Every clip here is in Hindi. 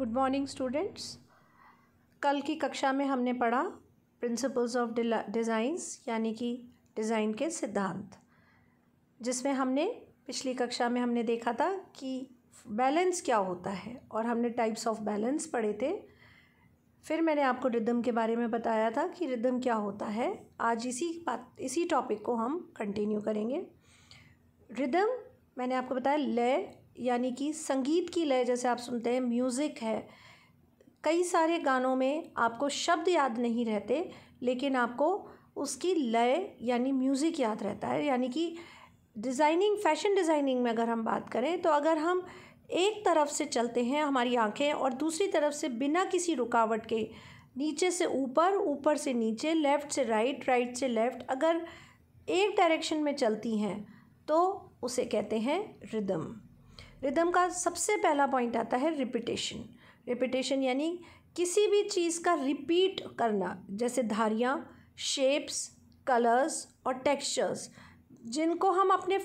गुड मॉर्निंग स्टूडेंट्स कल की कक्षा में हमने पढ़ा प्रिंसिपल्स ऑफ डिज़ाइंस यानी कि डिज़ाइन के सिद्धांत जिसमें हमने पिछली कक्षा में हमने देखा था कि बैलेंस क्या होता है और हमने टाइप्स ऑफ बैलेंस पढ़े थे फिर मैंने आपको रिदम के बारे में बताया था कि रिदम क्या होता है आज इसी बात इसी टॉपिक को हम कंटिन्यू करेंगे रिदम मैंने आपको बताया लय यानी कि संगीत की लय जैसे आप सुनते हैं म्यूज़िक है कई सारे गानों में आपको शब्द याद नहीं रहते लेकिन आपको उसकी लय यानी म्यूज़िक याद रहता है यानी कि डिज़ाइनिंग फैशन डिज़ाइनिंग में अगर हम बात करें तो अगर हम एक तरफ से चलते हैं हमारी आंखें और दूसरी तरफ से बिना किसी रुकावट के नीचे से ऊपर ऊपर से नीचे लेफ़्ट से राइट राइट से लेफ़्ट अगर एक डायरेक्शन में चलती हैं तो उसे कहते हैं रिदम रिदम का सबसे पहला पॉइंट आता है रिपीटेशन रिपीटेशन यानी किसी भी चीज़ का रिपीट करना जैसे धारियाँ शेप्स कलर्स और टेक्सचर्स जिनको हम अपने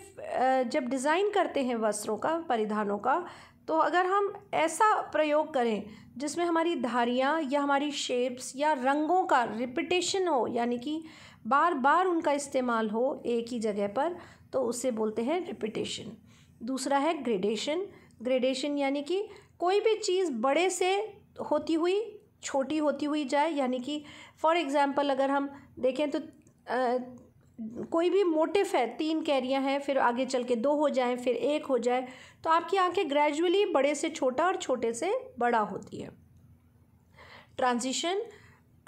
जब डिज़ाइन करते हैं वस्त्रों का परिधानों का तो अगर हम ऐसा प्रयोग करें जिसमें हमारी धारियाँ या हमारी शेप्स या रंगों का रिपीटेशन हो यानी कि बार बार उनका इस्तेमाल हो एक ही जगह पर तो उसे बोलते हैं रिपीटेशन दूसरा है ग्रेडेशन ग्रेडेशन यानी कि कोई भी चीज़ बड़े से होती हुई छोटी होती हुई जाए यानी कि फॉर एग्ज़ाम्पल अगर हम देखें तो आ, कोई भी मोटिफ है तीन कैरियाँ हैं फिर आगे चल के दो हो जाएँ फिर एक हो जाए तो आपकी आंखें ग्रेजुअली बड़े से छोटा और छोटे से बड़ा होती है ट्रांजिशन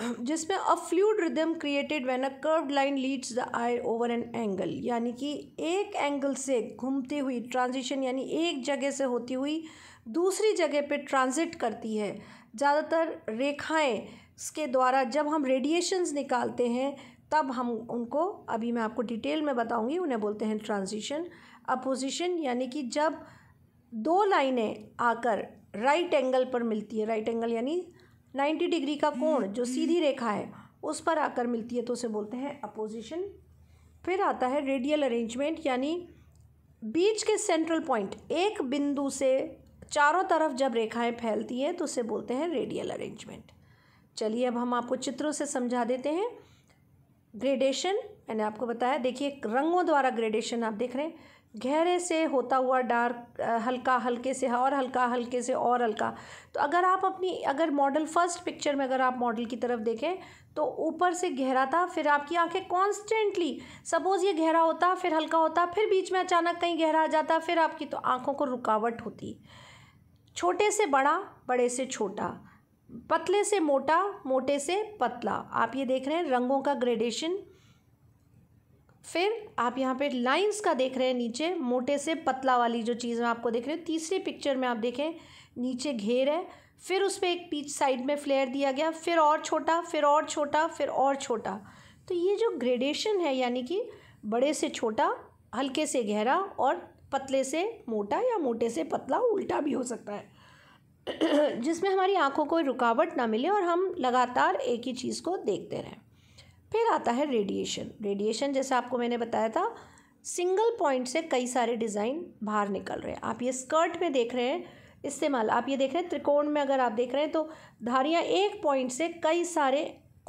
जिसमें a fluid rhythm created when a curved line leads the eye over an angle यानी कि एक एंगल से घूमती हुई ट्रांजिशन यानी एक जगह से होती हुई दूसरी जगह पे ट्रांजिट करती है ज़्यादातर रेखाएं इसके द्वारा जब हम रेडिएशंस निकालते हैं तब हम उनको अभी मैं आपको डिटेल में बताऊंगी उन्हें बोलते हैं ट्रांजिशन अपोजिशन यानी कि जब दो लाइनें आकर राइट एंगल पर मिलती है राइट एंगल यानी 90 डिग्री का कोण जो सीधी रेखा है उस पर आकर मिलती है तो उसे बोलते हैं अपोजिशन फिर आता है रेडियल अरेंजमेंट यानी बीच के सेंट्रल पॉइंट एक बिंदु से चारों तरफ जब रेखाएं फैलती हैं तो उसे बोलते हैं रेडियल अरेंजमेंट चलिए अब हम आपको चित्रों से समझा देते हैं ग्रेडेशन मैंने आपको बताया देखिए रंगों द्वारा ग्रेडेशन आप देख रहे हैं गहरे से होता हुआ डार्क हल्का हल्के से और हल्का हल्के से और हल्का तो अगर आप अपनी अगर मॉडल फर्स्ट पिक्चर में अगर आप मॉडल की तरफ देखें तो ऊपर से गहरा था फिर आपकी आंखें कॉन्स्टेंटली सपोज़ ये गहरा होता फिर हल्का होता फिर बीच में अचानक कहीं गहरा आ जाता फिर आपकी तो आँखों को रुकावट होती छोटे से बड़ा बड़े से छोटा पतले से मोटा मोटे से पतला आप ये देख रहे हैं रंगों का ग्रेडेशन फिर आप यहाँ पे लाइंस का देख रहे हैं नीचे मोटे से पतला वाली जो चीज़ मैं आपको देख रही हूँ तीसरी पिक्चर में आप देखें नीचे घेर है फिर उस पर एक पीच साइड में फ्लेयर दिया गया फिर और छोटा फिर और छोटा फिर और छोटा तो ये जो ग्रेडेशन है यानी कि बड़े से छोटा हल्के से गहरा और पतले से मोटा या मोटे से पतला उल्टा भी हो सकता है जिसमें हमारी आँखों को रुकावट ना मिले और हम लगातार एक ही चीज़ को देखते रहें फिर आता है रेडिएशन रेडिएशन जैसा आपको मैंने बताया था सिंगल पॉइंट से कई सारे डिज़ाइन बाहर निकल रहे हैं आप ये स्कर्ट में देख रहे हैं इस्तेमाल आप ये देख रहे हैं त्रिकोण में अगर आप देख रहे हैं तो धारियाँ एक पॉइंट से कई सारे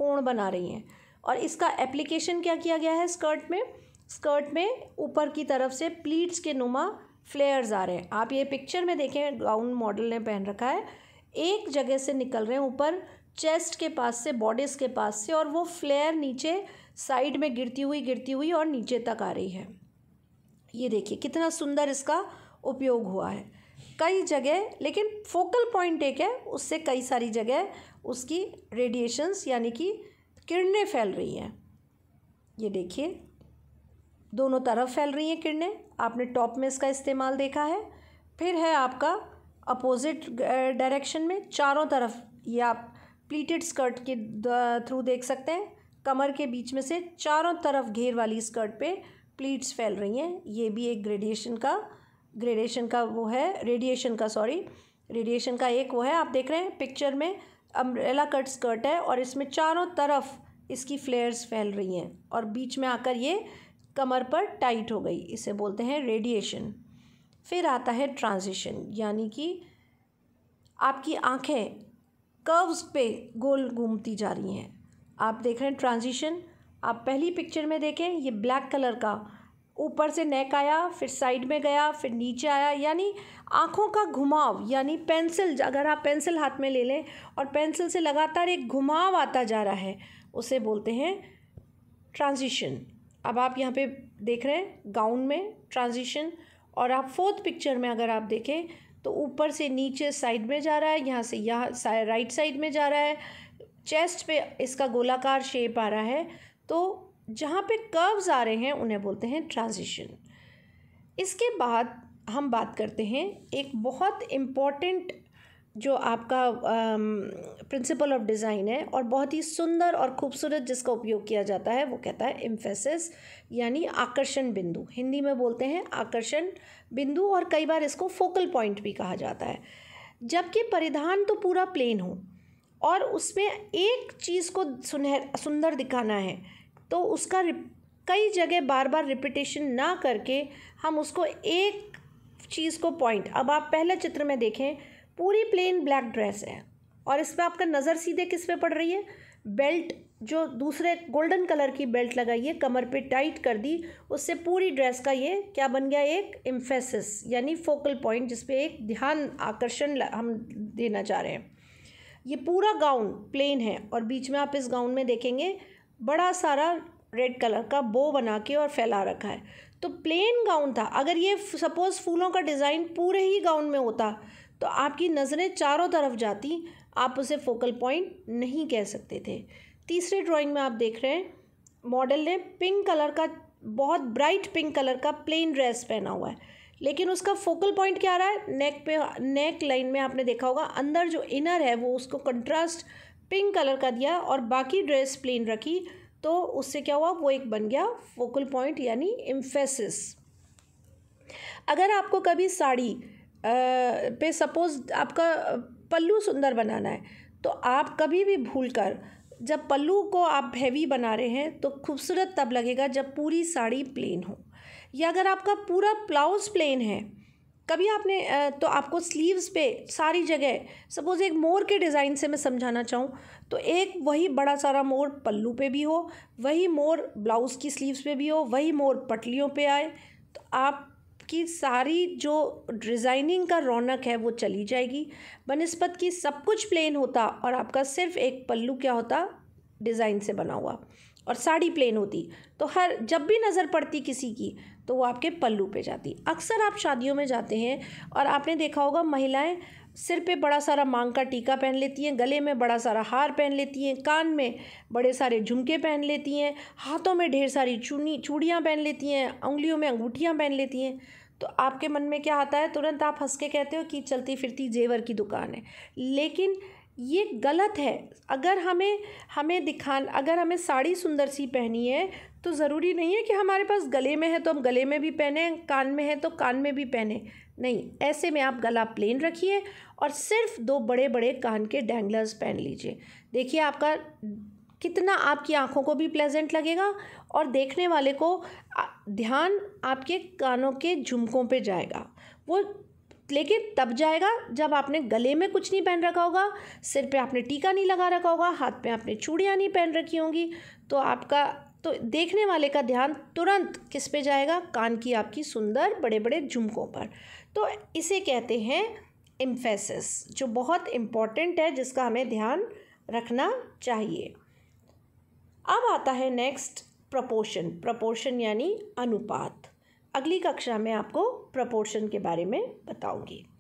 कोण बना रही हैं और इसका एप्लीकेशन क्या किया गया है स्कर्ट में स्कर्ट में ऊपर की तरफ से प्लीट्स के नुमा फ्लेयर्स आ रहे हैं आप ये पिक्चर में देखें गाउन मॉडल ने पहन रखा है एक जगह से निकल रहे हैं ऊपर चेस्ट के पास से बॉडीज़ के पास से और वो फ्लेयर नीचे साइड में गिरती हुई गिरती हुई और नीचे तक आ रही है ये देखिए कितना सुंदर इसका उपयोग हुआ है कई जगह लेकिन फोकल पॉइंट एक है उससे कई सारी जगह उसकी रेडिएशंस यानी कि किरणें फैल रही हैं ये देखिए दोनों तरफ फैल रही हैं किरणें आपने टॉप में इसका इस्तेमाल देखा है फिर है आपका अपोजिट डायरेक्शन में चारों तरफ ये आप प्लीटेड स्कर्ट के थ्रू देख सकते हैं कमर के बीच में से चारों तरफ घेर वाली स्कर्ट पे प्लीट्स फैल रही हैं ये भी एक ग्रेडिएशन का ग्रेडिएशन का वो है रेडिएशन का सॉरी रेडिएशन का एक वो है आप देख रहे हैं पिक्चर में अम्ब्रेला कट स्कर्ट है और इसमें चारों तरफ इसकी फ्लेयर्स फैल रही हैं और बीच में आकर ये कमर पर टाइट हो गई इसे बोलते हैं रेडिएशन फिर आता है ट्रांजिशन यानी कि आपकी आँखें कर्व्स पे गोल घूमती जा रही हैं आप देख रहे हैं ट्रांजिशन आप पहली पिक्चर में देखें ये ब्लैक कलर का ऊपर से नेक आया फिर साइड में गया फिर नीचे आया यानी आँखों का घुमाव यानी पेंसिल अगर आप पेंसिल हाथ में ले लें और पेंसिल से लगातार एक घुमाव आता जा रहा है उसे बोलते हैं ट्रांजिशन अब आप यहाँ पे देख रहे हैं गाउन में ट्रांजिशन और आप फोर्थ पिक्चर में अगर आप देखें तो ऊपर से नीचे साइड में जा रहा है यहाँ से यहाँ राइट साइड में जा रहा है चेस्ट पे इसका गोलाकार शेप आ रहा है तो जहाँ पे कर्व्स आ रहे हैं उन्हें बोलते हैं ट्रांजिशन इसके बाद हम बात करते हैं एक बहुत इम्पॉर्टेंट जो आपका प्रिंसिपल ऑफ डिज़ाइन है और बहुत ही सुंदर और ख़ूबसूरत जिसका उपयोग किया जाता है वो कहता है इम्फेसिस यानी आकर्षण बिंदु हिंदी में बोलते हैं आकर्षण बिंदु और कई बार इसको फोकल पॉइंट भी कहा जाता है जबकि परिधान तो पूरा प्लेन हो और उसमें एक चीज़ को सुनहर सुंदर दिखाना है तो उसका कई जगह बार बार रिपीटेशन ना करके हम उसको एक चीज़ को पॉइंट अब आप पहले चित्र में देखें पूरी प्लेन ब्लैक ड्रेस है और इसमें आपका नज़र सीधे किस पे पड़ रही है बेल्ट जो दूसरे गोल्डन कलर की बेल्ट लगाई है कमर पे टाइट कर दी उससे पूरी ड्रेस का ये क्या बन गया एक इम्फेसिस यानी फोकल पॉइंट जिसपे एक ध्यान आकर्षण हम देना चाह रहे हैं ये पूरा गाउन प्लेन है और बीच में आप इस गाउन में देखेंगे बड़ा सारा रेड कलर का बो बना के और फैला रखा है तो प्लेन गाउन था अगर ये सपोज़ फूलों का डिज़ाइन पूरे ही गाउन में होता तो आपकी नज़रें चारों तरफ जाती आप उसे फोकल पॉइंट नहीं कह सकते थे तीसरे ड्राइंग में आप देख रहे हैं मॉडल ने पिंक कलर का बहुत ब्राइट पिंक कलर का प्लेन ड्रेस पहना हुआ है लेकिन उसका फोकल पॉइंट क्या आ रहा है नेक पे नेक लाइन में आपने देखा होगा अंदर जो इनर है वो उसको कंट्रास्ट पिंक कलर का दिया और बाकी ड्रेस प्लेन रखी तो उससे क्या हुआ वो एक बन गया फोकल पॉइंट यानी इम्फेसिस अगर आपको कभी साड़ी पे सपोज़ आपका पल्लू सुंदर बनाना है तो आप कभी भी भूल कर जब पल्लू को आप हैवी बना रहे हैं तो खूबसूरत तब लगेगा जब पूरी साड़ी प्लेन हो या अगर आपका पूरा ब्लाउज़ प्लेन है कभी आपने तो आपको स्लीव्स पे सारी जगह सपोज़ एक मोर के डिज़ाइन से मैं समझाना चाहूँ तो एक वही बड़ा सारा मोर पल्लू पे भी हो वही मोर ब्लाउज़ की स्लीव्स पे भी हो वही मोर पटलियों पे आए तो आप आपकी सारी जो डिज़ाइनिंग का रौनक है वो चली जाएगी बनस्पत की सब कुछ प्लेन होता और आपका सिर्फ एक पल्लू क्या होता डिज़ाइन से बना हुआ और साड़ी प्लेन होती तो हर जब भी नज़र पड़ती किसी की तो वो आपके पल्लू पे जाती अक्सर आप शादियों में जाते हैं और आपने देखा होगा महिलाएं सिर पे बड़ा सारा मांग का टीका पहन लेती हैं गले में बड़ा सारा हार पहन लेती हैं कान में बड़े सारे झुमके पहन लेती हैं हाथों में ढेर सारी चूनी चूड़ियाँ पहन लेती हैं उंगलियों में अंगूठियाँ पहन लेती हैं तो आपके मन में क्या आता है तुरंत आप हंस के कहते हो कि चलती फिरती जेवर की दुकान है लेकिन ये गलत है अगर हमें हमें दिखा अगर हमें साड़ी सुंदर सी पहनी है तो ज़रूरी नहीं है कि हमारे पास गले में है तो हम गले में भी पहने कान में है तो कान में भी पहने नहीं ऐसे में आप गला प्लेन रखिए और सिर्फ दो बड़े बड़े कान के डैंगलर्स पहन लीजिए देखिए आपका कितना आपकी आंखों को भी प्लेजेंट लगेगा और देखने वाले को ध्यान आपके कानों के झुमकों पे जाएगा वो लेकिन तब जाएगा जब आपने गले में कुछ नहीं पहन रखा होगा सिर पे आपने टीका नहीं लगा रखा होगा हाथ पे आपने चूड़ियाँ नहीं पहन रखी होंगी तो आपका तो देखने वाले का ध्यान तुरंत किस पे जाएगा कान की आपकी सुंदर बड़े बड़े झुमकों पर तो इसे कहते हैं इम्फेसिस जो बहुत इम्पॉर्टेंट है जिसका हमें ध्यान रखना चाहिए अब आता है नेक्स्ट प्रपोर्शन प्रपोर्शन यानी अनुपात अगली कक्षा में आपको प्रपोर्शन के बारे में बताऊंगी